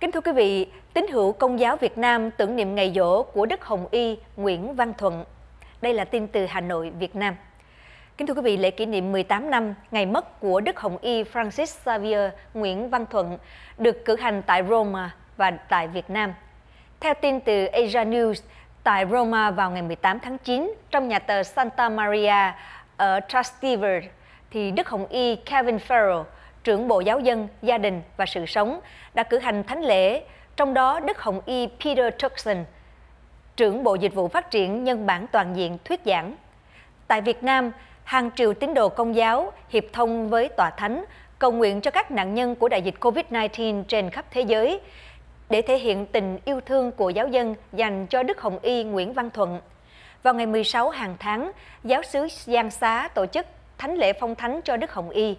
Kính thưa quý vị, tín hữu Công giáo Việt Nam tưởng niệm ngày dỗ của Đức Hồng Y Nguyễn Văn Thuận. Đây là tin từ Hà Nội, Việt Nam. Kính thưa quý vị, lễ kỷ niệm 18 năm ngày mất của Đức Hồng Y Francis Xavier Nguyễn Văn Thuận được cử hành tại Roma và tại Việt Nam. Theo tin từ Asia News, tại Roma vào ngày 18 tháng 9, trong nhà thờ Santa Maria ở Trastevere, thì Đức Hồng Y Kevin Farrell trưởng Bộ Giáo dân, Gia đình và Sự sống đã cử hành thánh lễ, trong đó Đức Hồng Y Peter Turkson, trưởng Bộ Dịch vụ Phát triển Nhân bản Toàn diện thuyết giảng. Tại Việt Nam, hàng triệu tín đồ công giáo hiệp thông với tòa thánh cầu nguyện cho các nạn nhân của đại dịch COVID-19 trên khắp thế giới để thể hiện tình yêu thương của giáo dân dành cho Đức Hồng Y Nguyễn Văn Thuận. Vào ngày 16 hàng tháng, giáo sứ Giang Xá tổ chức thánh lễ phong thánh cho Đức Hồng Y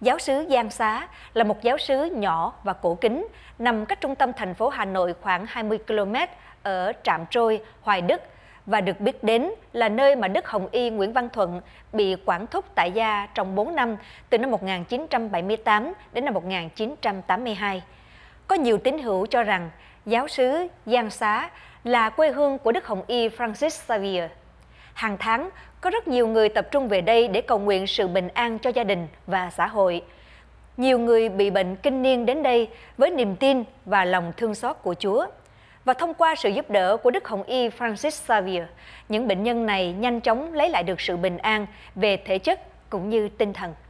giáo sứ Giang Xá là một giáo sứ nhỏ và cổ kính, nằm cách trung tâm thành phố Hà Nội khoảng 20 km ở Trạm Trôi, Hoài Đức và được biết đến là nơi mà Đức Hồng Y Nguyễn Văn Thuận bị quản thúc tại gia trong 4 năm từ năm 1978 đến năm 1982. Có nhiều tín hữu cho rằng giáo sứ Giang Xá là quê hương của Đức Hồng Y Francis Xavier. Hàng tháng, có rất nhiều người tập trung về đây để cầu nguyện sự bình an cho gia đình và xã hội. Nhiều người bị bệnh kinh niên đến đây với niềm tin và lòng thương xót của Chúa. Và thông qua sự giúp đỡ của Đức Hồng Y Francis Xavier, những bệnh nhân này nhanh chóng lấy lại được sự bình an về thể chất cũng như tinh thần.